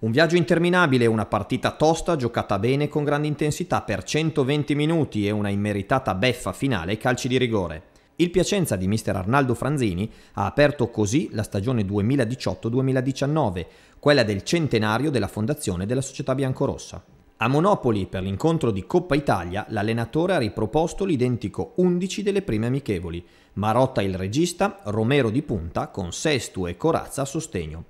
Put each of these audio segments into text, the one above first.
Un viaggio interminabile, una partita tosta giocata bene con grande intensità per 120 minuti e una immeritata beffa finale ai calci di rigore. Il Piacenza di mister Arnaldo Franzini ha aperto così la stagione 2018-2019, quella del centenario della fondazione della società biancorossa. A Monopoli, per l'incontro di Coppa Italia, l'allenatore ha riproposto l'identico 11 delle prime amichevoli. Marotta il regista, Romero di punta, con Sestu e Corazza a sostegno.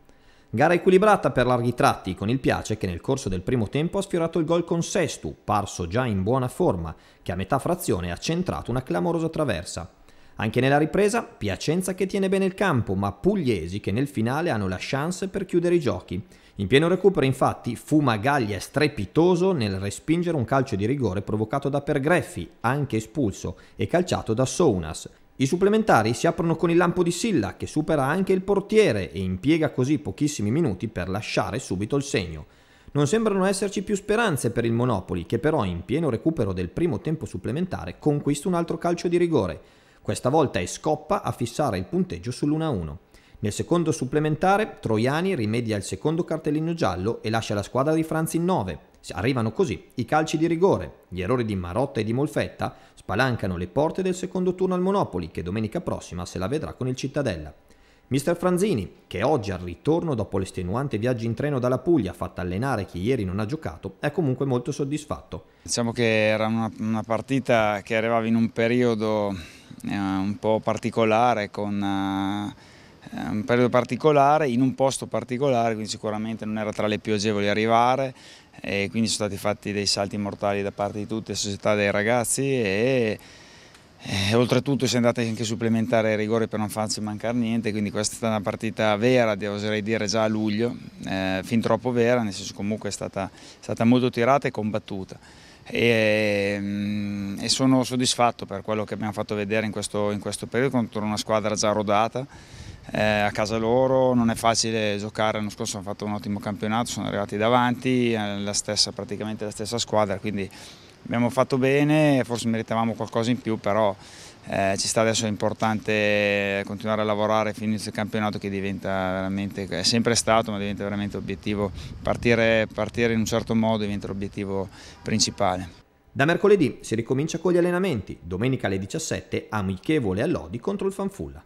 Gara equilibrata per larghi tratti, con il Piace che nel corso del primo tempo ha sfiorato il gol con Sestu, parso già in buona forma, che a metà frazione ha centrato una clamorosa traversa. Anche nella ripresa, Piacenza che tiene bene il campo, ma Pugliesi che nel finale hanno la chance per chiudere i giochi. In pieno recupero, infatti, fu Magaglia strepitoso nel respingere un calcio di rigore provocato da Pergreffi, anche espulso, e calciato da Sounas, i supplementari si aprono con il lampo di Silla che supera anche il portiere e impiega così pochissimi minuti per lasciare subito il segno. Non sembrano esserci più speranze per il Monopoli che però in pieno recupero del primo tempo supplementare conquista un altro calcio di rigore. Questa volta è Scoppa a fissare il punteggio sull'1-1. Nel secondo supplementare, Troiani rimedia il secondo cartellino giallo e lascia la squadra di Franz in 9. Arrivano così i calci di rigore. Gli errori di Marotta e di Molfetta spalancano le porte del secondo turno al Monopoli, che domenica prossima se la vedrà con il Cittadella. Mister Franzini, che oggi al ritorno dopo l'estenuante viaggio in treno dalla Puglia fatta allenare chi ieri non ha giocato, è comunque molto soddisfatto. Diciamo che era una, una partita che arrivava in un periodo eh, un po' particolare con... Eh Ehm, un periodo particolare, in un posto particolare, quindi sicuramente non era tra le più agevoli arrivare e quindi sono stati fatti dei salti mortali da parte di tutte le società dei ragazzi e, e oltretutto si è andati anche a supplementare i rigori per non farci mancare niente, quindi questa è stata una partita vera, oserei dire già a luglio, eh, fin troppo vera, nel senso comunque è stata, è stata molto tirata e combattuta. E, mm, e, sono soddisfatto per quello che abbiamo fatto vedere in questo, in questo periodo contro una squadra già rodata eh, a casa loro, non è facile giocare, l'anno scorso hanno fatto un ottimo campionato, sono arrivati davanti, eh, la stessa, praticamente la stessa squadra, quindi abbiamo fatto bene, forse meritavamo qualcosa in più, però eh, ci sta adesso è importante continuare a lavorare fino all'inizio del campionato che diventa veramente, è sempre stato, ma diventa veramente obiettivo, partire, partire in un certo modo diventa l'obiettivo principale. Da mercoledì si ricomincia con gli allenamenti, domenica alle 17 amichevole a Lodi contro il Fanfulla.